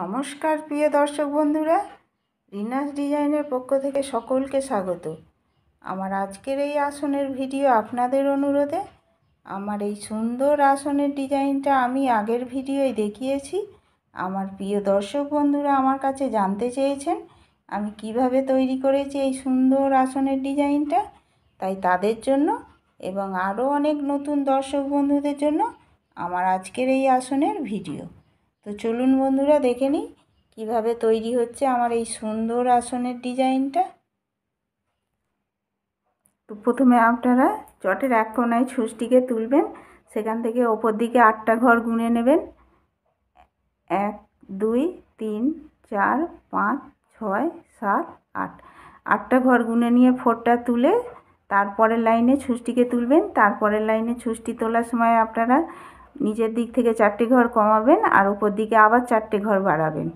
নমস্কার প্রিয় দর্শক বন্ধুরা রিনাস ডিজাইনের পক্ষ থেকে সকলকে স্বাগত আমার আজকের এই আসনের ভিডিও আপনাদের অনুরোধে আমার এই সুন্দর আসনের ডিজাইনটা আমি আগের ভিডিওয় দেখিয়েছি আমার প্রিয় দর্শক বন্ধুরা আমার কাছে জানতে চেয়েছেন আমি কিভাবে তৈরি করেছি এই সুন্দর আসনের ডিজাইনটা তাই তাদের জন্য এবং আরও অনেক নতুন দর্শক বন্ধুদের জন্য আমার আজকের এই আসনের ভিডিও তো চলুন বন্ধুরা দেখে নিই কীভাবে তৈরি হচ্ছে আমার এই সুন্দর আসনের ডিজাইনটা তো প্রথমে আপনারা চটের এক কোনায় ছুঁচটিকে তুলবেন সেখান থেকে ওপর দিকে আটটা ঘর গুনে নেবেন এক দুই তিন চার পাঁচ ছয় সাত আট আটটা ঘর গুনে নিয়ে ফোরটা তুলে তারপরের লাইনে ছুঁচটিকে তুলবেন তারপরের লাইনে ছুঁচটি তোলার সময় আপনারা নিচের দিক থেকে চারটে ঘর কমাবেন আর উপর দিকে আবার চারটে ঘর বাড়াবেন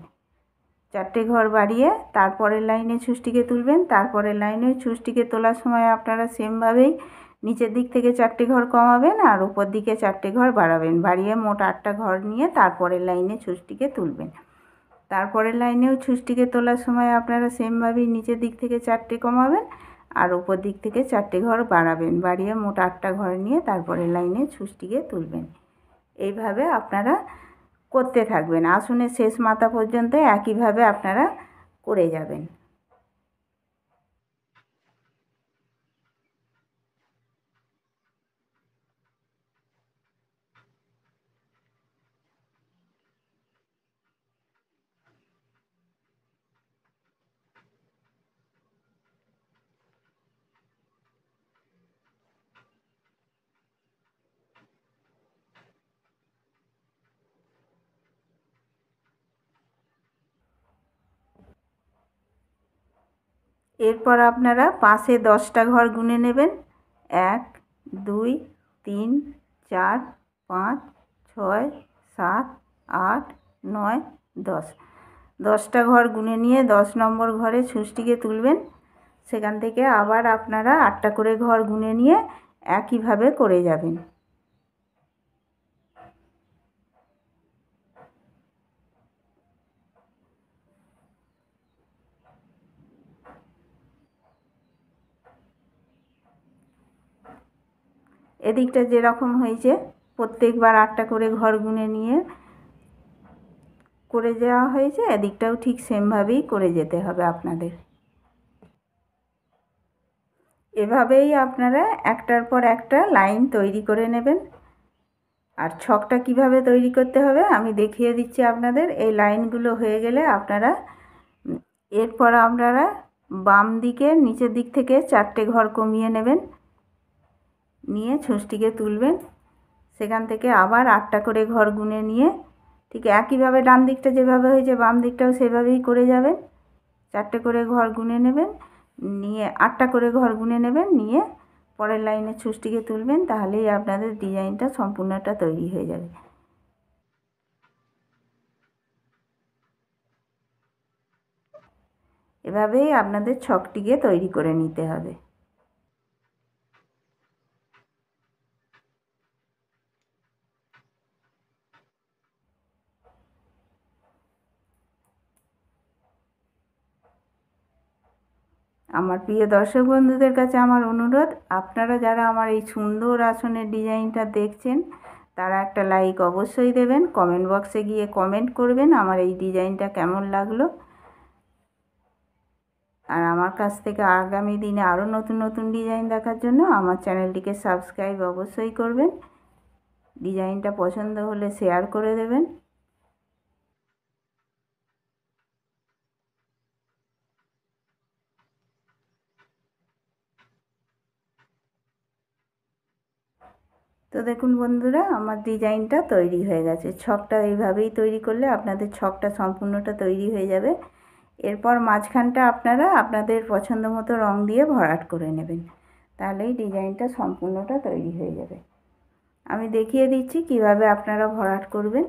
চারটে ঘর বাড়িয়ে তারপরের লাইনে ছুঁচটিকে তুলবেন তারপরের লাইনে ছুঁচটিকে তোলার সময় আপনারা সেমভাবেই নিচের দিক থেকে চারটে ঘর কমাবেন আর উপর দিকে চারটে ঘর বাড়াবেন বাড়িয়ে মোট আটটা ঘর নিয়ে তারপরের লাইনে ছুঁচটিকে তুলবেন তারপরের লাইনেও ছুঁচটিকে তোলার সময় আপনারা সেমভাবেই নিচের দিক থেকে চারটে কমাবেন আর উপর দিক থেকে চারটে ঘর বাড়াবেন বাড়িয়ে মোট আটটা ঘর নিয়ে তারপরের লাইনে ছুঁচটিকে তুলবেন এইভাবে আপনারা করতে থাকবেন আসনের শেষ মাথা পর্যন্ত একইভাবে আপনারা করে যাবেন এরপর আপনারা পাশে দশটা ঘর গুনে নেবেন এক দুই তিন চার পাঁচ ছয় সাত আট নয় দশ দশটা ঘর গুনে নিয়ে দশ নম্বর ঘরে সুষ্টিকে তুলবেন সেখান থেকে আবার আপনারা আটটা করে ঘর গুনে নিয়ে একইভাবে করে যাবেন এদিকটা যেরকম হয়েছে প্রত্যেকবার আটটা করে ঘর গুনে নিয়ে করে যাওয়া হয়েছে এদিকটাও ঠিক সেমভাবেই করে যেতে হবে আপনাদের এভাবেই আপনারা একটার পর একটা লাইন তৈরি করে নেবেন আর ছকটা কিভাবে তৈরি করতে হবে আমি দেখিয়ে দিচ্ছি আপনাদের এই লাইনগুলো হয়ে গেলে আপনারা এরপর আপনারা বাম দিকে নিচের দিক থেকে চারটে ঘর কমিয়ে নেবেন নিয়ে ষষ্ঠীকে তুলবেন সেখান থেকে আবার আটটা করে ঘর গুনে নিয়ে ঠিক একইভাবে ডান দিকটা যেভাবে হয়েছে বাম দিকটাও সেভাবেই করে যাবেন চারটে করে ঘর গুনে নেবেন নিয়ে আটটা করে ঘর গুনে নেবেন নিয়ে পরের লাইনে ছুষ্টিকে তুলবেন তাহলেই আপনাদের ডিজাইনটা সম্পূর্ণটা তৈরি হয়ে যাবে এভাবেই আপনাদের ছকটিকে তৈরি করে নিতে হবে আমার প্রিয় দর্শক বন্ধুদের কাছে আমার অনুরোধ আপনারা যারা আমার এই সুন্দর আসনের ডিজাইনটা দেখছেন তারা একটা লাইক অবশ্যই দেবেন কমেন্ট বক্সে গিয়ে কমেন্ট করবেন আমার এই ডিজাইনটা কেমন লাগলো আর আমার কাছ থেকে আগামী দিনে আরও নতুন নতুন ডিজাইন দেখার জন্য আমার চ্যানেলটিকে সাবস্ক্রাইব অবশ্যই করবেন ডিজাইনটা পছন্দ হলে শেয়ার করে দেবেন তো দেখুন বন্ধুরা আমার ডিজাইনটা তৈরি হয়ে গেছে ছকটা এইভাবেই তৈরি করলে আপনাদের ছকটা সম্পূর্ণটা তৈরি হয়ে যাবে এরপর মাঝখানটা আপনারা আপনাদের পছন্দ মতো রং দিয়ে ভরাট করে নেবেন তাহলেই ডিজাইনটা সম্পূর্ণটা তৈরি হয়ে যাবে আমি দেখিয়ে দিচ্ছি কিভাবে আপনারা ভরাট করবেন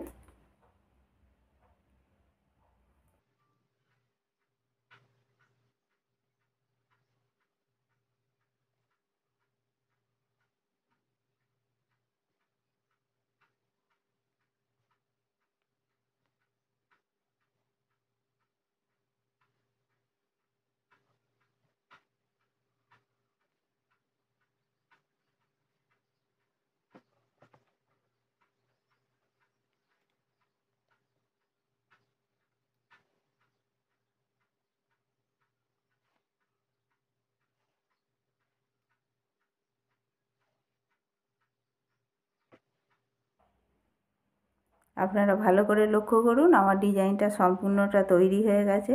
আপনারা ভালো করে লক্ষ্য করুন আমার ডিজাইনটা সম্পূর্ণটা তৈরি হয়ে গেছে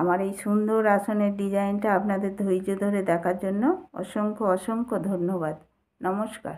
আমার এই সুন্দর আসনের ডিজাইনটা আপনাদের ধৈর্য ধরে দেখার জন্য অসংখ্য অসংখ্য ধন্যবাদ নমস্কার